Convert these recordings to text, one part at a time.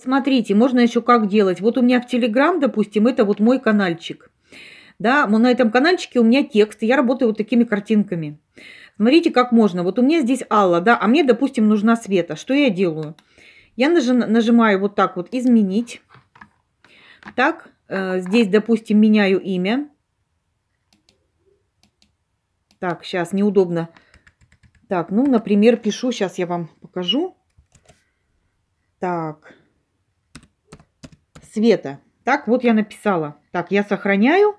Смотрите, можно еще как делать. Вот у меня в Телеграм, допустим, это вот мой каналчик. Да, на этом каналчике у меня текст, я работаю вот такими картинками. Смотрите, как можно. Вот у меня здесь Алла, да, а мне, допустим, нужна Света. Что я делаю? Я нажимаю вот так вот «Изменить». Так, э, здесь, допустим, меняю имя. Так, сейчас неудобно. Так, ну, например, пишу, сейчас я вам покажу. Так, света. Так, вот я написала. Так, я сохраняю.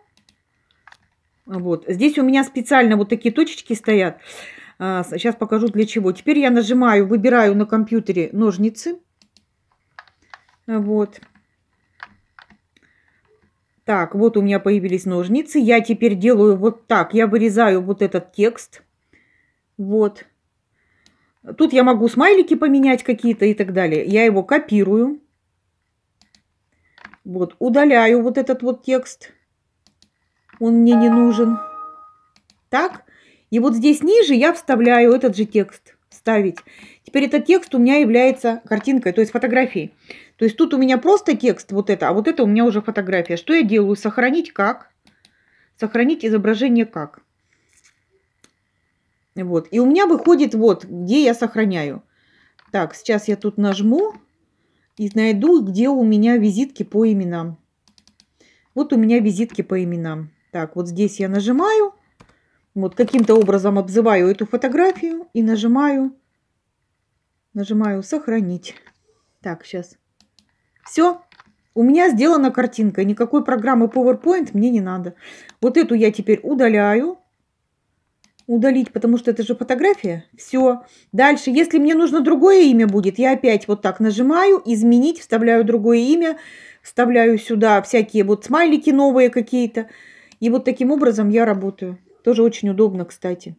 Вот. Здесь у меня специально вот такие точечки стоят. Сейчас а, покажу для чего. Теперь я нажимаю, выбираю на компьютере ножницы. Вот. Так, вот у меня появились ножницы. Я теперь делаю вот так. Я вырезаю вот этот текст. Вот. Тут я могу смайлики поменять какие-то и так далее. Я его копирую. Вот, удаляю вот этот вот текст. Он мне не нужен. Так, и вот здесь ниже я вставляю этот же текст. Вставить. Теперь этот текст у меня является картинкой, то есть фотографией. То есть тут у меня просто текст, вот это, а вот это у меня уже фотография. Что я делаю? Сохранить как? Сохранить изображение как? Вот. И у меня выходит вот, где я сохраняю. Так, сейчас я тут нажму и найду, где у меня визитки по именам. Вот у меня визитки по именам. Так, вот здесь я нажимаю, вот каким-то образом обзываю эту фотографию и нажимаю, нажимаю сохранить. Так, сейчас. Все, у меня сделана картинка, никакой программы PowerPoint мне не надо. Вот эту я теперь удаляю удалить, потому что это же фотография. Все. Дальше, если мне нужно другое имя будет, я опять вот так нажимаю, изменить, вставляю другое имя, вставляю сюда всякие вот смайлики новые какие-то. И вот таким образом я работаю. Тоже очень удобно, кстати.